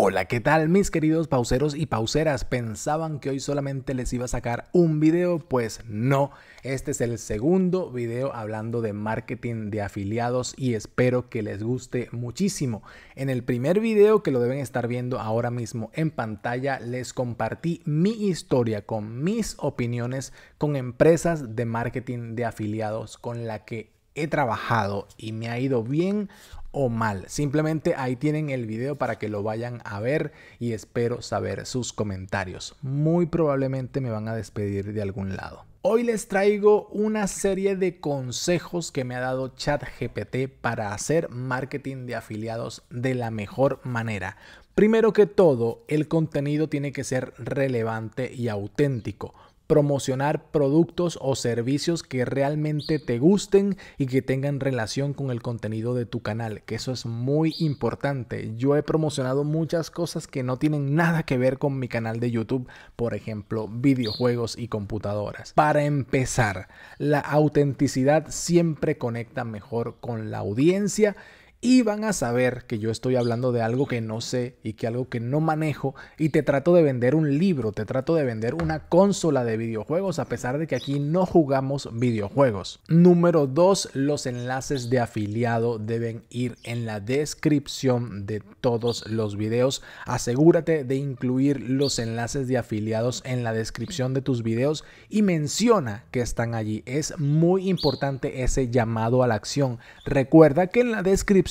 Hola, ¿qué tal mis queridos pauseros y pauseras? ¿Pensaban que hoy solamente les iba a sacar un video? Pues no, este es el segundo video hablando de marketing de afiliados y espero que les guste muchísimo. En el primer video que lo deben estar viendo ahora mismo en pantalla, les compartí mi historia con mis opiniones con empresas de marketing de afiliados con la que he trabajado y me ha ido bien o mal. Simplemente ahí tienen el video para que lo vayan a ver y espero saber sus comentarios. Muy probablemente me van a despedir de algún lado. Hoy les traigo una serie de consejos que me ha dado ChatGPT para hacer marketing de afiliados de la mejor manera. Primero que todo, el contenido tiene que ser relevante y auténtico promocionar productos o servicios que realmente te gusten y que tengan relación con el contenido de tu canal, que eso es muy importante. Yo he promocionado muchas cosas que no tienen nada que ver con mi canal de YouTube, por ejemplo, videojuegos y computadoras. Para empezar, la autenticidad siempre conecta mejor con la audiencia y van a saber que yo estoy hablando de algo que no sé y que algo que no manejo y te trato de vender un libro, te trato de vender una consola de videojuegos a pesar de que aquí no jugamos videojuegos. Número 2, los enlaces de afiliado deben ir en la descripción de todos los videos. Asegúrate de incluir los enlaces de afiliados en la descripción de tus videos y menciona que están allí. Es muy importante ese llamado a la acción. Recuerda que en la descripción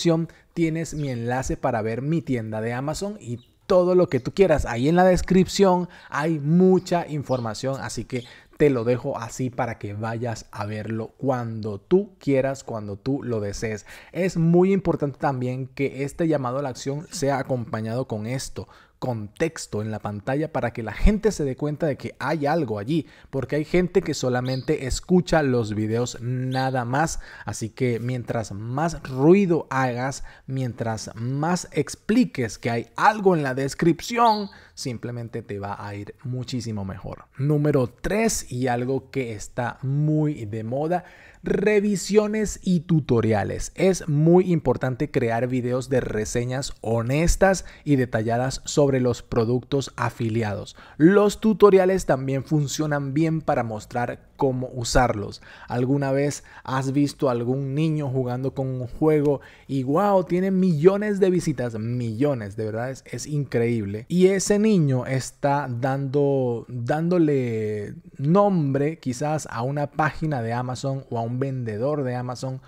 tienes mi enlace para ver mi tienda de Amazon y todo lo que tú quieras. Ahí en la descripción hay mucha información, así que te lo dejo así para que vayas a verlo cuando tú quieras, cuando tú lo desees. Es muy importante también que este llamado a la acción sea acompañado con esto contexto en la pantalla para que la gente se dé cuenta de que hay algo allí, porque hay gente que solamente escucha los videos nada más, así que mientras más ruido hagas, mientras más expliques que hay algo en la descripción, simplemente te va a ir muchísimo mejor. Número 3 y algo que está muy de moda, revisiones y tutoriales. Es muy importante crear videos de reseñas honestas y detalladas sobre los productos afiliados. Los tutoriales también funcionan bien para mostrar cómo usarlos. ¿Alguna vez has visto algún niño jugando con un juego y wow, tiene millones de visitas? Millones, de verdad es, es increíble. Y ese niño está dando, dándole nombre quizás a una página de Amazon o a un vendedor de Amazon,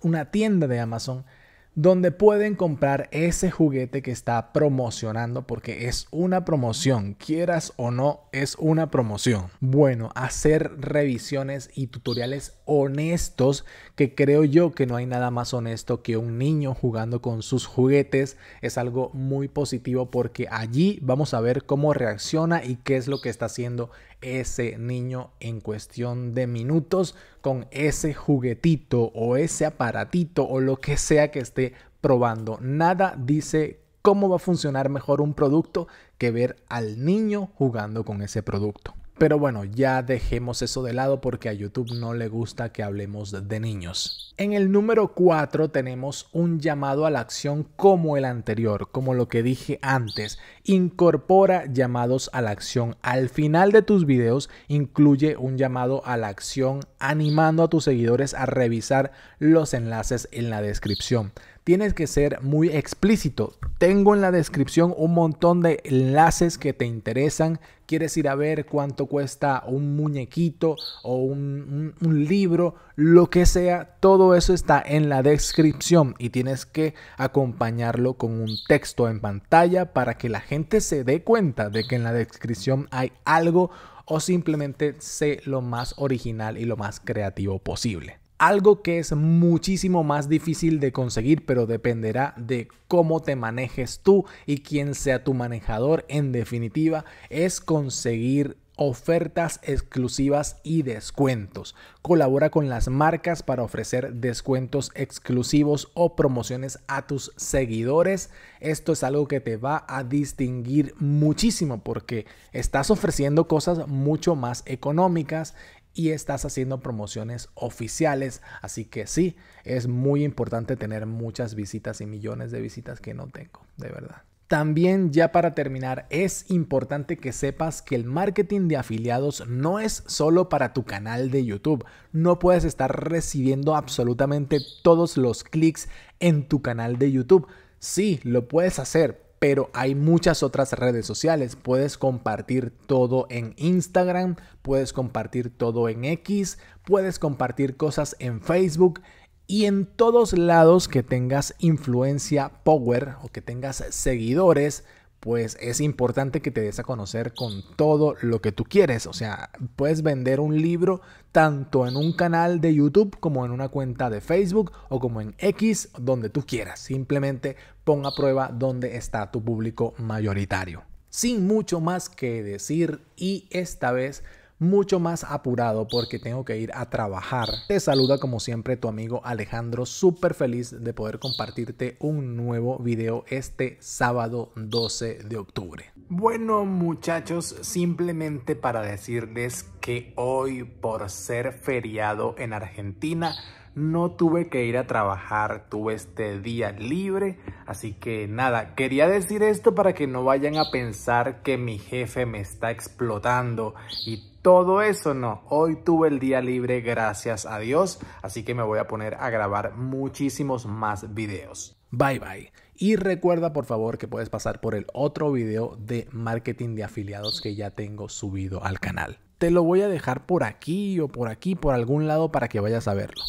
una tienda de Amazon donde pueden comprar ese juguete que está promocionando porque es una promoción, quieras o no, es una promoción. Bueno, hacer revisiones y tutoriales honestos que creo yo que no hay nada más honesto que un niño jugando con sus juguetes es algo muy positivo porque allí vamos a ver cómo reacciona y qué es lo que está haciendo ese niño en cuestión de minutos con ese juguetito o ese aparatito o lo que sea que esté probando. Nada dice cómo va a funcionar mejor un producto que ver al niño jugando con ese producto. Pero bueno, ya dejemos eso de lado porque a YouTube no le gusta que hablemos de niños. En el número 4 tenemos un llamado a la acción como el anterior, como lo que dije antes. Incorpora llamados a la acción. Al final de tus videos incluye un llamado a la acción animando a tus seguidores a revisar los enlaces en la descripción tienes que ser muy explícito. Tengo en la descripción un montón de enlaces que te interesan. Quieres ir a ver cuánto cuesta un muñequito o un, libro, lo que sea, todo eso está en la descripción y tienes que acompañarlo con un texto en pantalla para que la gente se dé cuenta de que en la descripción hay algo o simplemente sé lo más original y lo más creativo posible algo que es muchísimo más difícil de conseguir, pero dependerá de cómo te manejes tú y quién sea tu manejador. En definitiva, es conseguir ofertas exclusivas y descuentos. Colabora con las marcas para ofrecer descuentos exclusivos o promociones a tus seguidores. Esto es algo que te va a distinguir muchísimo porque estás ofreciendo cosas mucho más económicas y estás haciendo promociones oficiales. Así que sí, es muy importante tener muchas visitas y millones de visitas que no tengo, de verdad. También ya para terminar, es importante que sepas que el marketing de afiliados no es solo para tu canal de YouTube. No puedes estar recibiendo absolutamente todos los clics en tu canal de YouTube. Sí, lo puedes hacer, pero hay muchas otras redes sociales. Puedes compartir todo en Instagram, puedes compartir todo en X, puedes compartir cosas en Facebook y en todos lados que tengas influencia, power o que tengas seguidores pues es importante que te des a conocer con todo lo que tú quieres. O sea, puedes vender un libro tanto en un canal de YouTube como en una cuenta de Facebook o como en X, donde tú quieras. Simplemente ponga a prueba dónde está tu público mayoritario. Sin mucho más que decir y esta vez mucho más apurado porque tengo que ir a trabajar. Te saluda como siempre tu amigo Alejandro, súper feliz de poder compartirte un nuevo video este sábado 12 de octubre. Bueno muchachos, simplemente para decirles que hoy por ser feriado en Argentina, no tuve que ir a trabajar, tuve este día libre, así que nada, quería decir esto para que no vayan a pensar que mi jefe me está explotando y todo eso no, hoy tuve el día libre gracias a Dios, así que me voy a poner a grabar muchísimos más videos. Bye bye. Y recuerda por favor que puedes pasar por el otro video de marketing de afiliados que ya tengo subido al canal. Te lo voy a dejar por aquí o por aquí, por algún lado para que vayas a verlo.